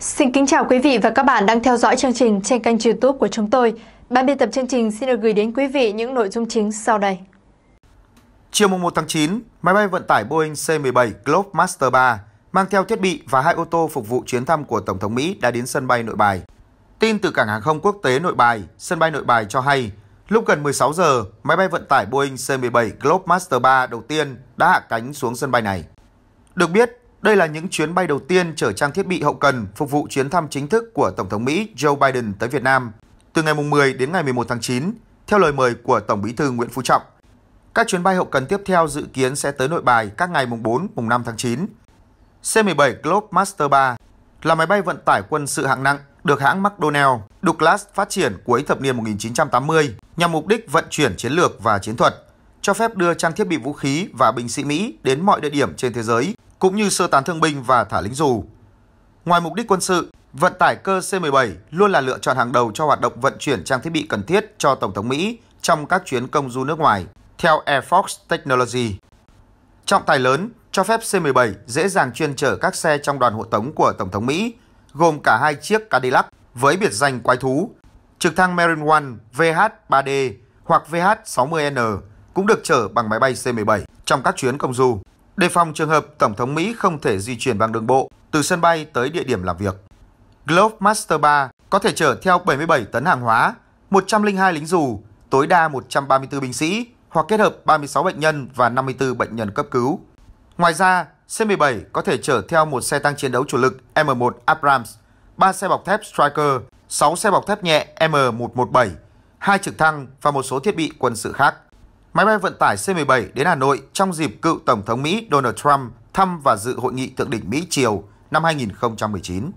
Xin kính chào quý vị và các bạn đang theo dõi chương trình trên kênh youtube của chúng tôi. Ban biên tập chương trình xin được gửi đến quý vị những nội dung chính sau đây. Chiều 1 tháng 9, máy bay vận tải Boeing C-17 Globe Master 3 mang theo thiết bị và hai ô tô phục vụ chuyến thăm của Tổng thống Mỹ đã đến sân bay nội bài. Tin từ cảng hàng không quốc tế nội bài, sân bay nội bài cho hay, lúc gần 16 giờ, máy bay vận tải Boeing C-17 Globe Master 3 đầu tiên đã hạ cánh xuống sân bay này. Được biết, đây là những chuyến bay đầu tiên chở trang thiết bị hậu cần phục vụ chuyến thăm chính thức của Tổng thống Mỹ Joe Biden tới Việt Nam từ ngày 10 đến ngày 11 tháng 9, theo lời mời của Tổng Bí thư Nguyễn Phú Trọng. Các chuyến bay hậu cần tiếp theo dự kiến sẽ tới nội bài các ngày mùng 4, mùng 5 tháng 9. C-17 Globemaster 3 là máy bay vận tải quân sự hạng nặng được hãng McDonnell Douglas phát triển cuối thập niên 1980 nhằm mục đích vận chuyển chiến lược và chiến thuật, cho phép đưa trang thiết bị vũ khí và binh sĩ Mỹ đến mọi địa điểm trên thế giới cũng như sơ tán thương binh và thả lính dù. Ngoài mục đích quân sự, vận tải cơ C-17 luôn là lựa chọn hàng đầu cho hoạt động vận chuyển trang thiết bị cần thiết cho Tổng thống Mỹ trong các chuyến công du nước ngoài, theo Air Force Technology. Trọng tài lớn cho phép C-17 dễ dàng chuyên chở các xe trong đoàn hộ tống của Tổng thống Mỹ, gồm cả hai chiếc Cadillac với biệt danh quái thú, trực thăng Marine One VH-3D hoặc VH-60N cũng được chở bằng máy bay C-17 trong các chuyến công du đề phòng trường hợp Tổng thống Mỹ không thể di chuyển bằng đường bộ từ sân bay tới địa điểm làm việc. Glove Master 3 có thể chở theo 77 tấn hàng hóa, 102 lính dù, tối đa 134 binh sĩ hoặc kết hợp 36 bệnh nhân và 54 bệnh nhân cấp cứu. Ngoài ra, C-17 có thể chở theo một xe tăng chiến đấu chủ lực M1 Abrams, 3 xe bọc thép Striker, 6 xe bọc thép nhẹ M117, hai trực thăng và một số thiết bị quân sự khác. Máy bay vận tải C-17 đến Hà Nội trong dịp cựu Tổng thống Mỹ Donald Trump thăm và dự hội nghị thượng đỉnh Mỹ-Triều năm 2019.